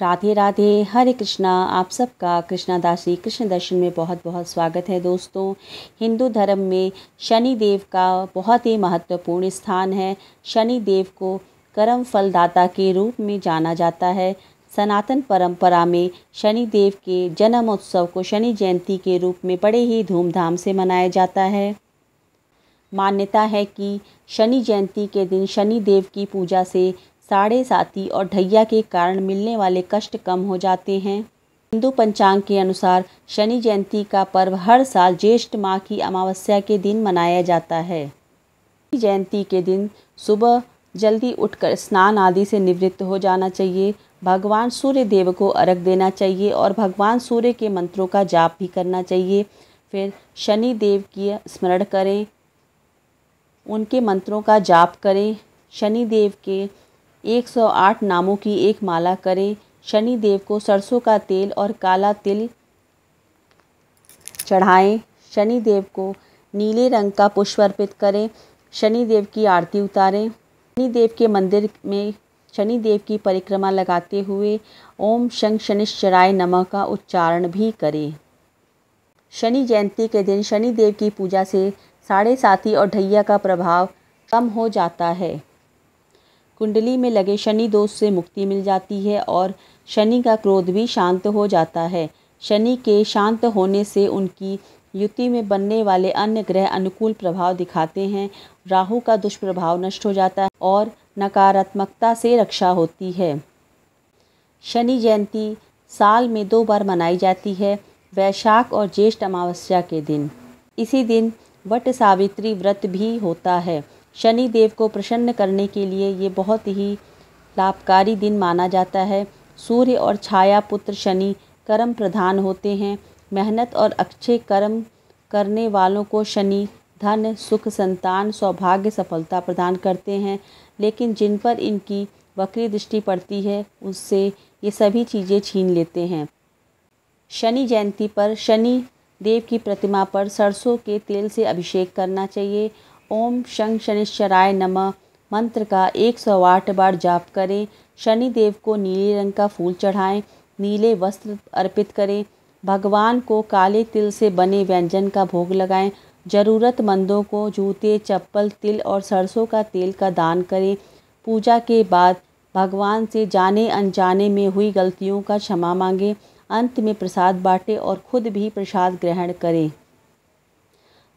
राधे राधे हरे कृष्णा आप सबका कृष्णा दासी कृष्ण दर्शन में बहुत बहुत स्वागत है दोस्तों हिंदू धर्म में शनि देव का बहुत ही महत्वपूर्ण स्थान है शनि देव को कर्म फलदाता के रूप में जाना जाता है सनातन परंपरा में शनि देव के जन्म उत्सव को शनि जयंती के रूप में बड़े ही धूमधाम से मनाया जाता है मान्यता है कि शनि जयंती के दिन शनि देव की पूजा से साढ़े साथी और ढैया के कारण मिलने वाले कष्ट कम हो जाते हैं हिंदू पंचांग के अनुसार शनि जयंती का पर्व हर साल ज्येष्ठ माह की अमावस्या के दिन मनाया जाता है शनि जयंती के दिन सुबह जल्दी उठकर स्नान आदि से निवृत्त हो जाना चाहिए भगवान सूर्य देव को अर्घ देना चाहिए और भगवान सूर्य के मंत्रों का जाप भी करना चाहिए फिर शनि देव की स्मरण करें उनके मंत्रों का जाप करें शनि देव के 108 नामों की एक माला करें शनि देव को सरसों का तेल और काला तिल चढ़ाएं शनि देव को नीले रंग का पुष्प अर्पित करें शनि देव की आरती उतारें शनि देव के मंदिर में शनि देव की परिक्रमा लगाते हुए ओम शंख शनिश्चराय नमः का उच्चारण भी करें शनि जयंती के दिन शनि देव की पूजा से साढ़े साथी और ढैया का प्रभाव कम हो जाता है कुंडली में लगे शनि दोष से मुक्ति मिल जाती है और शनि का क्रोध भी शांत हो जाता है शनि के शांत होने से उनकी युति में बनने वाले अन्य ग्रह अनुकूल प्रभाव दिखाते हैं राहु का दुष्प्रभाव नष्ट हो जाता है और नकारात्मकता से रक्षा होती है शनि जयंती साल में दो बार मनाई जाती है वैशाख और ज्येष्ठ अमावस्या के दिन इसी दिन वट सावित्री व्रत भी होता है शनि देव को प्रसन्न करने के लिए ये बहुत ही लाभकारी दिन माना जाता है सूर्य और छाया पुत्र शनि कर्म प्रधान होते हैं मेहनत और अच्छे कर्म करने वालों को शनि धन सुख संतान सौभाग्य सफलता प्रदान करते हैं लेकिन जिन पर इनकी वक्री दृष्टि पड़ती है उससे ये सभी चीज़ें छीन लेते हैं शनि जयंती पर शनि देव की प्रतिमा पर सरसों के तेल से अभिषेक करना चाहिए ओम शं शनिश्चराय नमः मंत्र का एक सौ आठ बार जाप करें शनि देव को नीले रंग का फूल चढ़ाएं नीले वस्त्र अर्पित करें भगवान को काले तिल से बने व्यंजन का भोग लगाएं ज़रूरतमंदों को जूते चप्पल तिल और सरसों का तेल का दान करें पूजा के बाद भगवान से जाने अनजाने में हुई गलतियों का क्षमा मांगें अंत में प्रसाद बांटें और खुद भी प्रसाद ग्रहण करें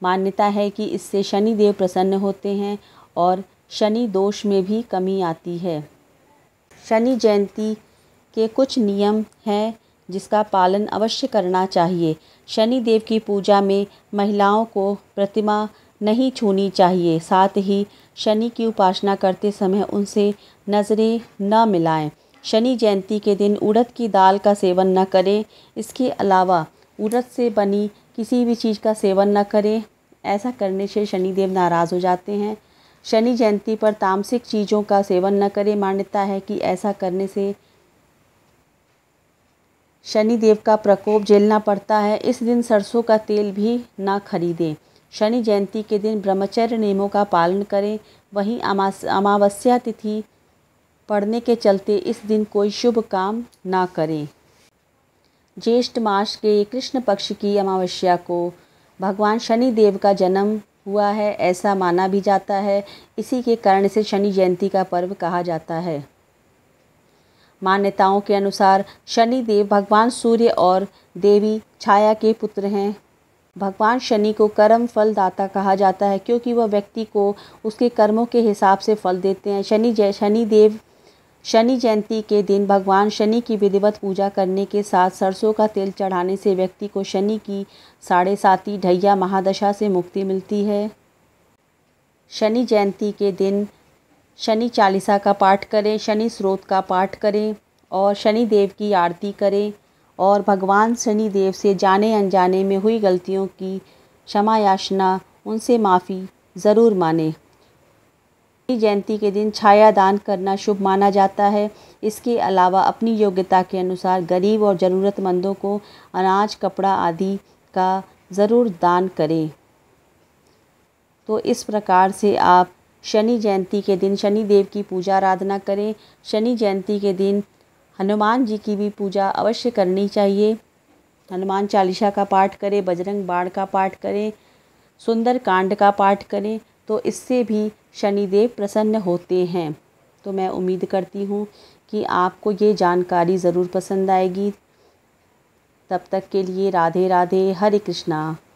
मान्यता है कि इससे शनि देव प्रसन्न होते हैं और शनि दोष में भी कमी आती है शनि जयंती के कुछ नियम हैं जिसका पालन अवश्य करना चाहिए शनि देव की पूजा में महिलाओं को प्रतिमा नहीं छूनी चाहिए साथ ही शनि की उपासना करते समय उनसे नज़रें न मिलाएं। शनि जयंती के दिन उड़द की दाल का सेवन न करें इसके अलावा उड़द से बनी किसी भी चीज़ का सेवन न करें ऐसा करने से शनिदेव नाराज़ हो जाते हैं शनि जयंती पर तामसिक चीज़ों का सेवन न करें मान्यता है कि ऐसा करने से शनिदेव का प्रकोप झेलना पड़ता है इस दिन सरसों का तेल भी ना खरीदें शनि जयंती के दिन ब्रह्मचर्य नियमों का पालन करें वहीं अमावस्या तिथि पड़ने के चलते इस दिन कोई शुभ काम ना करें ज्येष्ठ मास के कृष्ण पक्ष की अमावस्या को भगवान शनिदेव का जन्म हुआ है ऐसा माना भी जाता है इसी के कारण से शनि जयंती का पर्व कहा जाता है मान्यताओं के अनुसार शनि देव भगवान सूर्य और देवी छाया के पुत्र हैं भगवान शनि को कर्म फलदाता कहा जाता है क्योंकि वह व्यक्ति को उसके कर्मों के हिसाब से फल देते हैं शनि जय शनि देव शनि जयंती के दिन भगवान शनि की विधिवत पूजा करने के साथ सरसों का तेल चढ़ाने से व्यक्ति को शनि की साढ़े साती ढैया महादशा से मुक्ति मिलती है शनि जयंती के दिन शनि चालीसा का पाठ करें शनि स्रोत का पाठ करें और शनि देव की आरती करें और भगवान शनि देव से जाने अनजाने में हुई गलतियों की क्षमा याचना उनसे माफ़ी ज़रूर माने जयंती के दिन छाया दान करना शुभ माना जाता है इसके अलावा अपनी योग्यता के अनुसार गरीब और ज़रूरतमंदों को अनाज कपड़ा आदि का ज़रूर दान करें तो इस प्रकार से आप शनि जयंती के दिन शनि देव की पूजा आराधना करें शनि जयंती के दिन हनुमान जी की भी पूजा अवश्य करनी चाहिए हनुमान चालीसा का पाठ करें बजरंग बाण का पाठ करें सुंदर कांड का पाठ करें तो इससे भी शनिदेव प्रसन्न होते हैं तो मैं उम्मीद करती हूँ कि आपको ये जानकारी ज़रूर पसंद आएगी तब तक के लिए राधे राधे हरे कृष्णा